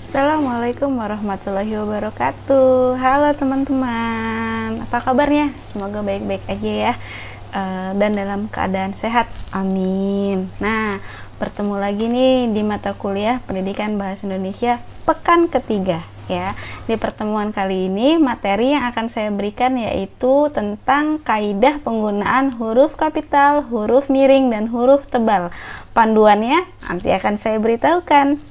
Assalamualaikum warahmatullahi wabarakatuh. Halo teman-teman, apa kabarnya? Semoga baik-baik aja ya, e, dan dalam keadaan sehat. Amin. Nah, bertemu lagi nih di mata kuliah Pendidikan Bahasa Indonesia pekan ketiga ya. Di pertemuan kali ini materi yang akan saya berikan yaitu tentang kaidah penggunaan huruf kapital, huruf miring dan huruf tebal. Panduannya nanti akan saya beritahukan.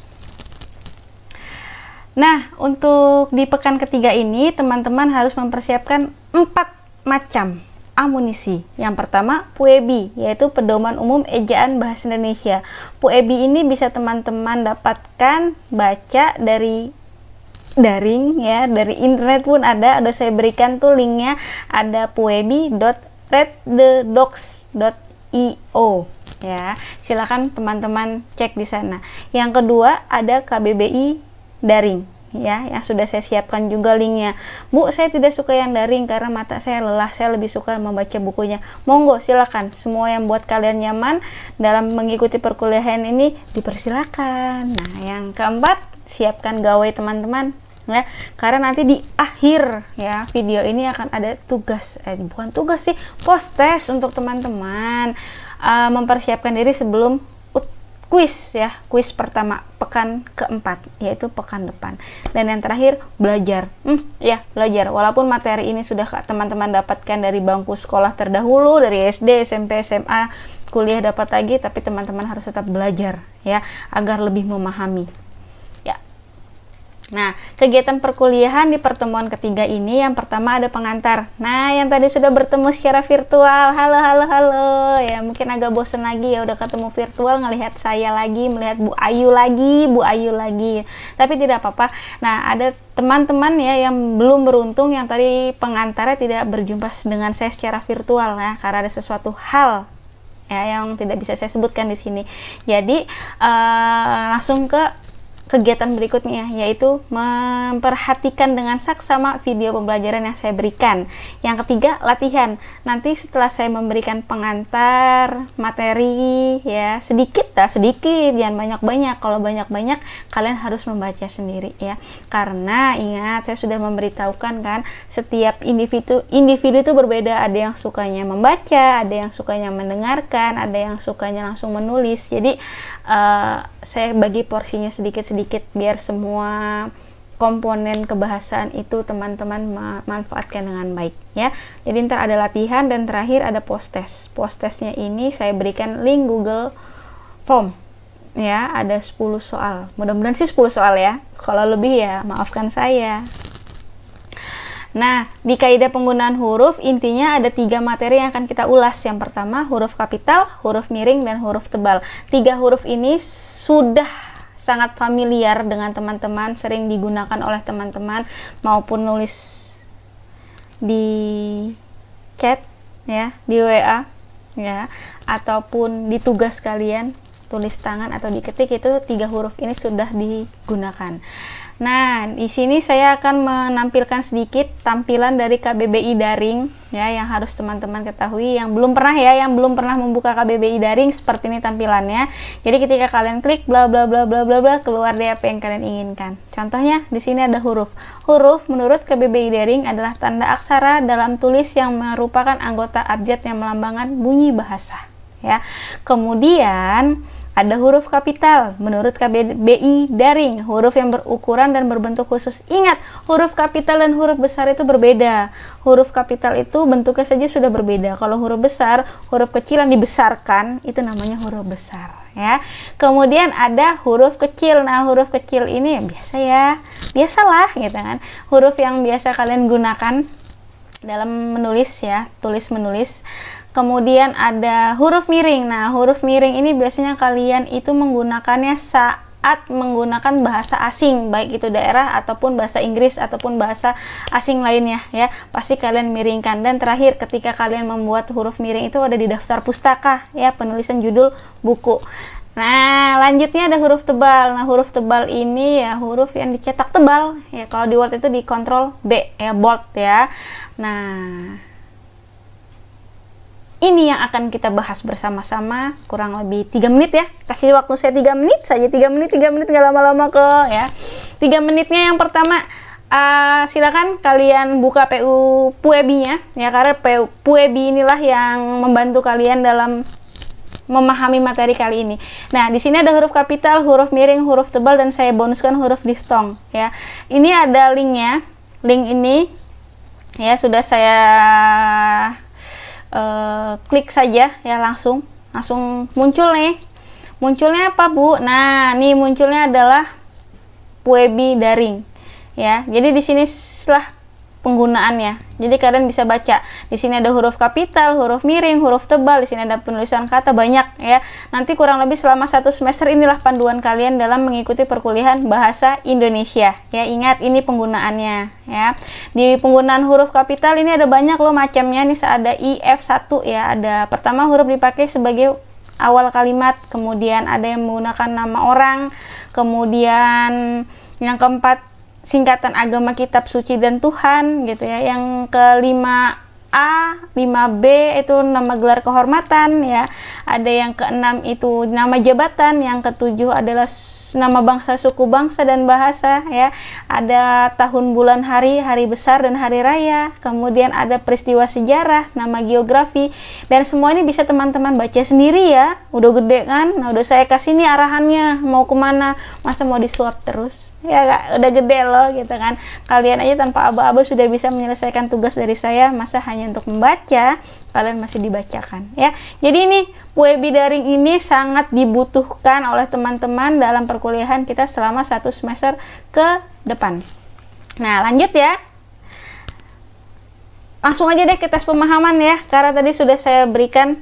Nah, untuk di pekan ketiga ini teman-teman harus mempersiapkan empat macam amunisi. Yang pertama, PUEBI, yaitu Pedoman Umum Ejaan Bahasa Indonesia. PUEBI ini bisa teman-teman dapatkan baca dari daring ya, dari internet pun ada, ada saya berikan tuh linknya ada puebi.readthedocs.io ya. Silakan teman-teman cek di sana. Yang kedua ada KBBI daring ya yang sudah saya siapkan juga linknya bu saya tidak suka yang daring karena mata saya lelah saya lebih suka membaca bukunya monggo silakan semua yang buat kalian nyaman dalam mengikuti perkuliahan ini dipersilakan nah yang keempat siapkan gawai teman-teman ya karena nanti di akhir ya video ini akan ada tugas eh bukan tugas sih post test untuk teman-teman uh, mempersiapkan diri sebelum Quiz ya, quiz pertama pekan keempat yaitu pekan depan. Dan yang terakhir belajar. Hmm, ya, belajar. Walaupun materi ini sudah teman-teman dapatkan dari bangku sekolah terdahulu dari SD, SMP, SMA, kuliah dapat lagi tapi teman-teman harus tetap belajar ya agar lebih memahami. Nah, kegiatan perkuliahan di pertemuan ketiga ini yang pertama ada pengantar. Nah, yang tadi sudah bertemu secara virtual. Halo, halo, halo. Ya, mungkin agak bosen lagi ya udah ketemu virtual ngelihat saya lagi, melihat Bu Ayu lagi, Bu Ayu lagi. Tapi tidak apa-apa. Nah, ada teman-teman ya yang belum beruntung yang tadi pengantarnya tidak berjumpa dengan saya secara virtual ya karena ada sesuatu hal ya yang tidak bisa saya sebutkan di sini. Jadi, uh, langsung ke kegiatan berikutnya yaitu memperhatikan dengan saksama video pembelajaran yang saya berikan. Yang ketiga, latihan. Nanti setelah saya memberikan pengantar materi ya, sedikit lah, sedikit, dan banyak-banyak. Kalau banyak-banyak kalian harus membaca sendiri ya. Karena ingat saya sudah memberitahukan kan setiap individu individu itu berbeda, ada yang sukanya membaca, ada yang sukanya mendengarkan, ada yang sukanya langsung menulis. Jadi uh, saya bagi porsinya sedikit-sedikit biar semua komponen kebahasaan itu teman-teman manfaatkan dengan baik ya. Jadi ntar ada latihan dan terakhir ada post test. Post testnya ini saya berikan link Google Form ya, ada 10 soal. Mudah-mudahan sih 10 soal ya. Kalau lebih ya maafkan saya. Nah, di kaidah penggunaan huruf intinya ada tiga materi yang akan kita ulas. Yang pertama huruf kapital, huruf miring, dan huruf tebal. Tiga huruf ini sudah sangat familiar dengan teman-teman, sering digunakan oleh teman-teman maupun nulis di chat ya, di WA ya, ataupun di tugas kalian tulis tangan atau diketik itu tiga huruf ini sudah digunakan. Nah, di sini saya akan menampilkan sedikit tampilan dari KBBI daring ya yang harus teman-teman ketahui yang belum pernah ya, yang belum pernah membuka KBBI daring seperti ini tampilannya. Jadi ketika kalian klik bla bla bla bla bla bla keluar deh apa yang kalian inginkan. Contohnya di sini ada huruf. Huruf menurut KBBI daring adalah tanda aksara dalam tulis yang merupakan anggota abjad yang melambangkan bunyi bahasa ya. Kemudian ada huruf kapital menurut KBBI daring, huruf yang berukuran dan berbentuk khusus. Ingat, huruf kapital dan huruf besar itu berbeda. Huruf kapital itu bentuknya saja sudah berbeda. Kalau huruf besar, huruf kecil yang dibesarkan itu namanya huruf besar, ya. Kemudian ada huruf kecil. Nah, huruf kecil ini ya biasa ya. Biasalah gitu kan. Huruf yang biasa kalian gunakan dalam menulis ya, tulis menulis Kemudian ada huruf miring. Nah, huruf miring ini biasanya kalian itu menggunakannya saat menggunakan bahasa asing, baik itu daerah ataupun bahasa Inggris ataupun bahasa asing lainnya ya. Pasti kalian miringkan dan terakhir ketika kalian membuat huruf miring itu ada di daftar pustaka ya, penulisan judul buku. Nah, lanjutnya ada huruf tebal. Nah, huruf tebal ini ya huruf yang dicetak tebal. Ya, kalau di Word itu dikontrol B ya bold ya. Nah, ini yang akan kita bahas bersama-sama kurang lebih tiga menit ya. Kasih waktu saya tiga menit saja, tiga menit, tiga menit nggak lama-lama kok ya. tiga menitnya yang pertama uh, silakan kalian buka PU Puebi-nya ya karena PU Puebi inilah yang membantu kalian dalam memahami materi kali ini. Nah, di sini ada huruf kapital, huruf miring, huruf tebal, dan saya bonuskan huruf diftong. Ya, ini ada linknya. Link ini ya sudah saya uh, klik saja ya langsung langsung muncul nih munculnya apa bu nah nih munculnya adalah webi daring ya jadi di sini setelah penggunaannya. Jadi kalian bisa baca. Di sini ada huruf kapital, huruf miring, huruf tebal, di sini ada penulisan kata banyak ya. Nanti kurang lebih selama satu semester inilah panduan kalian dalam mengikuti perkuliahan bahasa Indonesia. Ya, ingat ini penggunaannya ya. Di penggunaan huruf kapital ini ada banyak loh macamnya. Nih ada IF1 ya, ada pertama huruf dipakai sebagai awal kalimat, kemudian ada yang menggunakan nama orang, kemudian yang keempat singkatan agama kitab suci dan Tuhan gitu ya. Yang kelima A, 5B itu nama gelar kehormatan ya. Ada yang keenam itu nama jabatan, yang ketujuh adalah nama bangsa, suku bangsa dan bahasa ya. Ada tahun bulan hari, hari besar dan hari raya. Kemudian ada peristiwa sejarah, nama geografi dan semua ini bisa teman-teman baca sendiri ya. Udah gede kan? Nah, udah saya kasih nih arahannya mau kemana masa mau disuap terus ya gak? udah gede loh gitu kan kalian aja tanpa aba-aba sudah bisa menyelesaikan tugas dari saya masa hanya untuk membaca kalian masih dibacakan ya. Jadi ini daring ini sangat dibutuhkan oleh teman-teman dalam perkuliahan kita selama satu semester ke depan. Nah, lanjut ya. Langsung aja deh ke tes pemahaman ya, karena tadi sudah saya berikan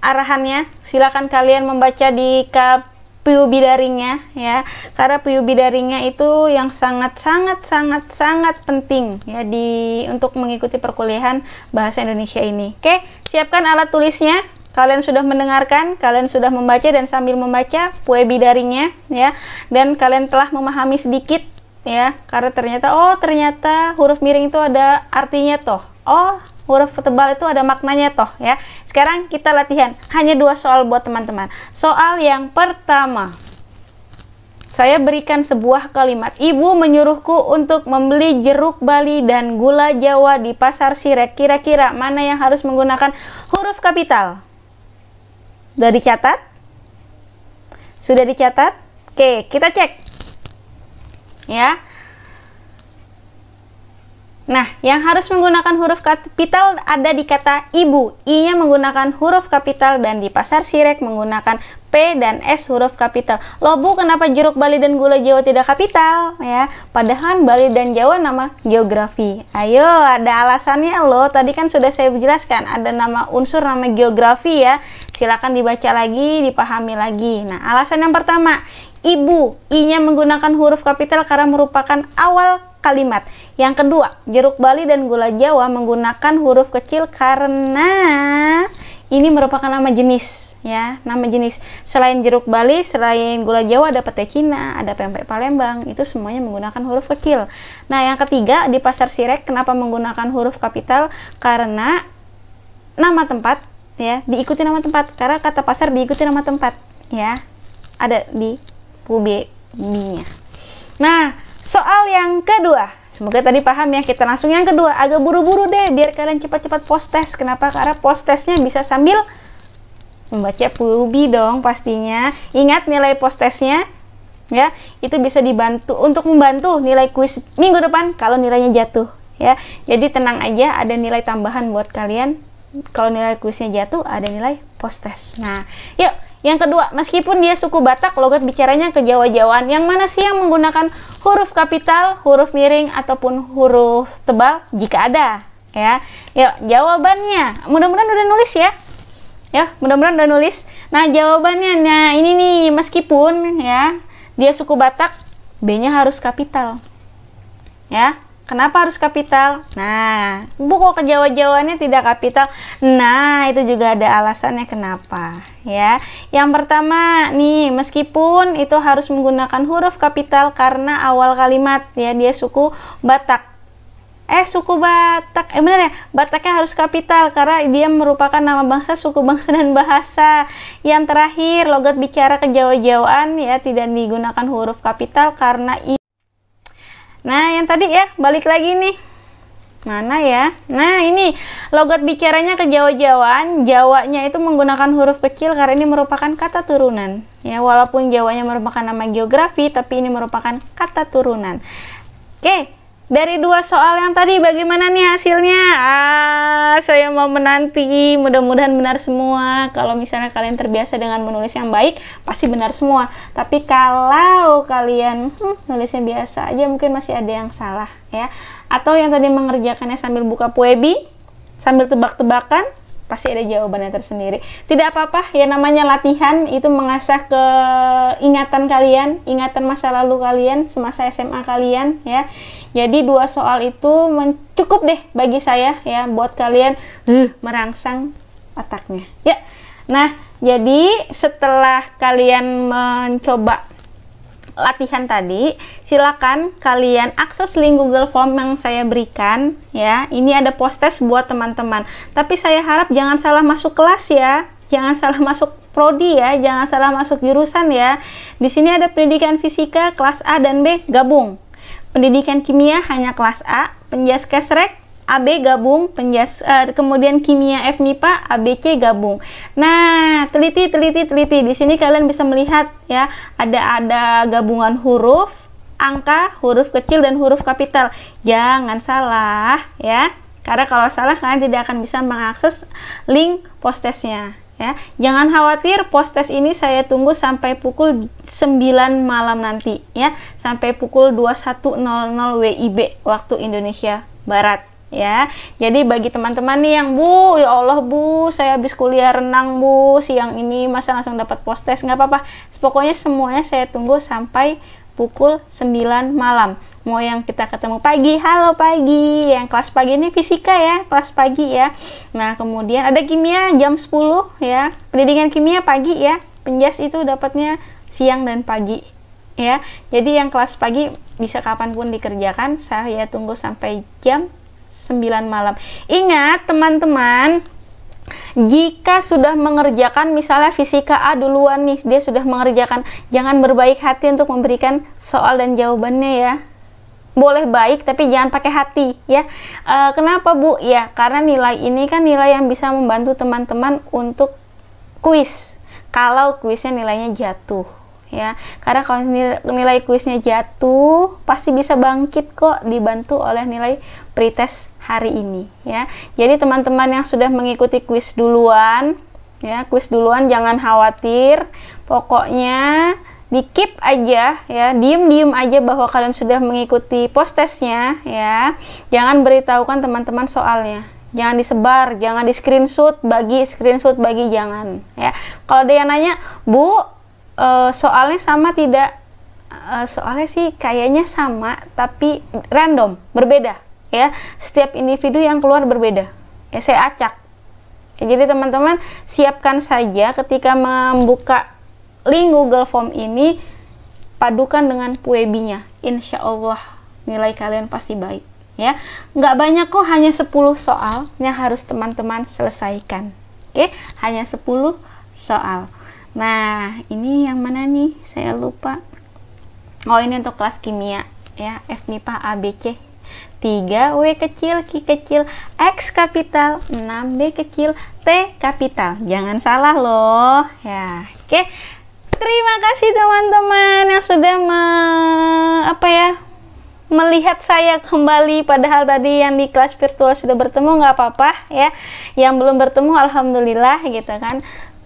arahannya. Silakan kalian membaca di kap PUB daringnya, ya karena PUB daringnya itu yang sangat sangat sangat sangat penting ya di untuk mengikuti perkuliahan bahasa Indonesia ini. Oke, siapkan alat tulisnya. Kalian sudah mendengarkan, kalian sudah membaca dan sambil membaca PUB daringnya, ya dan kalian telah memahami sedikit ya karena ternyata oh ternyata huruf miring itu ada artinya toh. Oh, huruf tebal itu ada maknanya toh ya. Sekarang kita latihan. Hanya dua soal buat teman-teman. Soal yang pertama. Saya berikan sebuah kalimat. Ibu menyuruhku untuk membeli jeruk Bali dan gula Jawa di pasar Sirek. Kira-kira mana yang harus menggunakan huruf kapital? Sudah dicatat? Sudah dicatat? Oke, kita cek. Ya. Nah, yang harus menggunakan huruf kapital ada di kata ibu. I-nya menggunakan huruf kapital dan di pasar sirek menggunakan P dan S huruf kapital. bu, kenapa jeruk Bali dan gula Jawa tidak kapital? Ya, padahal Bali dan Jawa nama geografi. Ayo, ada alasannya loh. Tadi kan sudah saya jelaskan ada nama unsur nama geografi ya. Silakan dibaca lagi, dipahami lagi. Nah, alasan yang pertama, ibu. I-nya menggunakan huruf kapital karena merupakan awal kalimat. Yang kedua, jeruk Bali dan gula Jawa menggunakan huruf kecil karena ini merupakan nama jenis ya, nama jenis. Selain jeruk Bali, selain gula Jawa ada pete Cina, ada pempek Palembang, itu semuanya menggunakan huruf kecil. Nah, yang ketiga di pasar Sirek kenapa menggunakan huruf kapital? Karena nama tempat ya, diikuti nama tempat. Karena kata pasar diikuti nama tempat ya. Ada di b Nah, Soal yang kedua, semoga tadi paham ya, kita langsung yang kedua. Agak buru-buru deh, biar kalian cepat-cepat post test. Kenapa? Karena post testnya bisa sambil membaca pubi dong pastinya. Ingat nilai post testnya ya itu bisa dibantu untuk membantu nilai kuis minggu depan kalau nilainya jatuh ya jadi tenang aja ada nilai tambahan buat kalian kalau nilai kuisnya jatuh ada nilai post test nah yuk yang kedua, meskipun dia suku Batak, logat bicaranya ke jawa jawaan Yang mana sih yang menggunakan huruf kapital, huruf miring, ataupun huruf tebal jika ada? Ya, yuk jawabannya. Mudah-mudahan udah nulis ya. Ya, mudah-mudahan udah nulis. Nah, jawabannya nah ini nih, meskipun ya dia suku Batak, B-nya harus kapital. Ya, Kenapa harus kapital? Nah, Bu kok kejawa-jawanya tidak kapital? Nah, itu juga ada alasannya kenapa ya. Yang pertama nih, meskipun itu harus menggunakan huruf kapital karena awal kalimat ya dia suku Batak. Eh, suku Batak. Eh benar ya, Bataknya harus kapital karena dia merupakan nama bangsa, suku bangsa dan bahasa. Yang terakhir, logat bicara kejawa-jawaan ya tidak digunakan huruf kapital karena Nah, yang tadi ya, balik lagi nih. Mana ya? Nah, ini logat bicaranya ke jawa jawaan Jawanya itu menggunakan huruf kecil karena ini merupakan kata turunan. Ya, walaupun Jawanya merupakan nama geografi, tapi ini merupakan kata turunan. Oke, dari dua soal yang tadi, bagaimana nih hasilnya? Ah, saya mau menanti. Mudah-mudahan benar semua. Kalau misalnya kalian terbiasa dengan menulis yang baik, pasti benar semua. Tapi kalau kalian hmm, nulisnya biasa aja, mungkin masih ada yang salah ya. Atau yang tadi mengerjakannya sambil buka puebi, sambil tebak-tebakan, pasti ada jawabannya tersendiri. Tidak apa-apa, ya namanya latihan itu mengasah ke ingatan kalian, ingatan masa lalu kalian, semasa SMA kalian ya. Jadi dua soal itu cukup deh bagi saya ya buat kalian uh, merangsang otaknya. Ya. Nah, jadi setelah kalian mencoba latihan tadi, silakan kalian akses link Google Form yang saya berikan ya. Ini ada post test buat teman-teman. Tapi saya harap jangan salah masuk kelas ya. Jangan salah masuk prodi ya, jangan salah masuk jurusan ya. Di sini ada pendidikan fisika kelas A dan B gabung. Pendidikan kimia hanya kelas A, penjas kesrek AB gabung, penjas, uh, kemudian kimia F MIPA ABC gabung. Nah, teliti teliti teliti. Di sini kalian bisa melihat ya, ada ada gabungan huruf, angka, huruf kecil dan huruf kapital. Jangan salah ya. Karena kalau salah kalian tidak akan bisa mengakses link postesnya ya. Jangan khawatir, postes ini saya tunggu sampai pukul 9 malam nanti ya, sampai pukul 21.00 WIB waktu Indonesia Barat ya. Jadi bagi teman-teman nih yang Bu, ya Allah Bu, saya habis kuliah renang Bu, siang ini masa langsung dapat post test nggak apa-apa. Pokoknya semuanya saya tunggu sampai pukul 9 malam. Mau yang kita ketemu pagi, halo pagi. Yang kelas pagi ini fisika ya, kelas pagi ya. Nah, kemudian ada kimia jam 10 ya. Pendidikan kimia pagi ya. Penjas itu dapatnya siang dan pagi ya. Jadi yang kelas pagi bisa kapanpun dikerjakan, saya tunggu sampai jam 9 malam. Ingat teman-teman, jika sudah mengerjakan misalnya fisika A duluan nih, dia sudah mengerjakan, jangan berbaik hati untuk memberikan soal dan jawabannya ya. Boleh baik tapi jangan pakai hati ya. E, kenapa Bu? Ya, karena nilai ini kan nilai yang bisa membantu teman-teman untuk kuis. Kalau kuisnya nilainya jatuh ya karena kalau nilai kuisnya jatuh pasti bisa bangkit kok dibantu oleh nilai pretest hari ini ya jadi teman-teman yang sudah mengikuti kuis duluan ya kuis duluan jangan khawatir pokoknya di keep aja ya diem diem aja bahwa kalian sudah mengikuti post testnya ya jangan beritahukan teman-teman soalnya jangan disebar jangan di screenshot bagi screenshot bagi jangan ya kalau ada yang nanya bu uh, soalnya sama tidak uh, soalnya sih kayaknya sama tapi random berbeda ya setiap individu yang keluar berbeda ya saya acak ya, jadi teman-teman siapkan saja ketika membuka link Google Form ini padukan dengan puebinya insya Allah nilai kalian pasti baik ya nggak banyak kok hanya 10 soal yang harus teman-teman selesaikan oke hanya 10 soal Nah, ini yang mana nih? Saya lupa. Oh, ini untuk kelas kimia ya, F MIPA ABC. 3 W kecil, Q kecil, X kapital, 6 B kecil, T kapital. Jangan salah loh. Ya, oke. Terima kasih teman-teman yang sudah me, apa ya? melihat saya kembali padahal tadi yang di kelas virtual sudah bertemu nggak apa-apa ya yang belum bertemu alhamdulillah gitu kan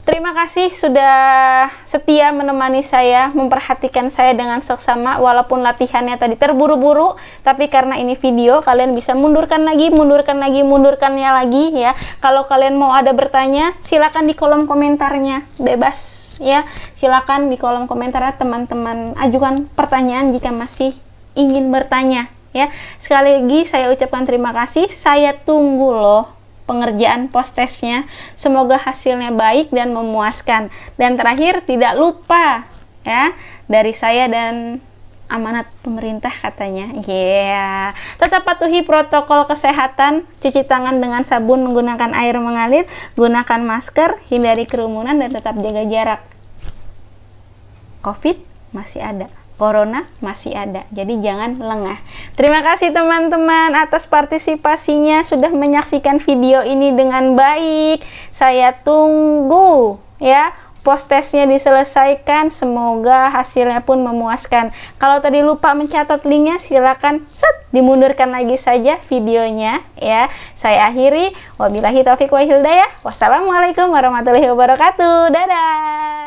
Terima kasih sudah setia menemani saya, memperhatikan saya dengan seksama walaupun latihannya tadi terburu-buru, tapi karena ini video kalian bisa mundurkan lagi, mundurkan lagi, mundurkannya lagi ya. Kalau kalian mau ada bertanya, silakan di kolom komentarnya, bebas ya. Silakan di kolom komentar ya, teman-teman ajukan pertanyaan jika masih ingin bertanya ya. Sekali lagi saya ucapkan terima kasih. Saya tunggu loh pengerjaan post testnya. Semoga hasilnya baik dan memuaskan. Dan terakhir tidak lupa ya dari saya dan amanat pemerintah katanya. Yeah. Tetap patuhi protokol kesehatan, cuci tangan dengan sabun menggunakan air mengalir, gunakan masker, hindari kerumunan dan tetap jaga jarak. Covid masih ada. Corona masih ada, jadi jangan lengah. Terima kasih teman-teman atas partisipasinya sudah menyaksikan video ini dengan baik. Saya tunggu ya post testnya diselesaikan semoga hasilnya pun memuaskan kalau tadi lupa mencatat linknya silakan set dimundurkan lagi saja videonya ya saya akhiri wabillahi taufik wa hidayah wassalamualaikum warahmatullahi wabarakatuh dadah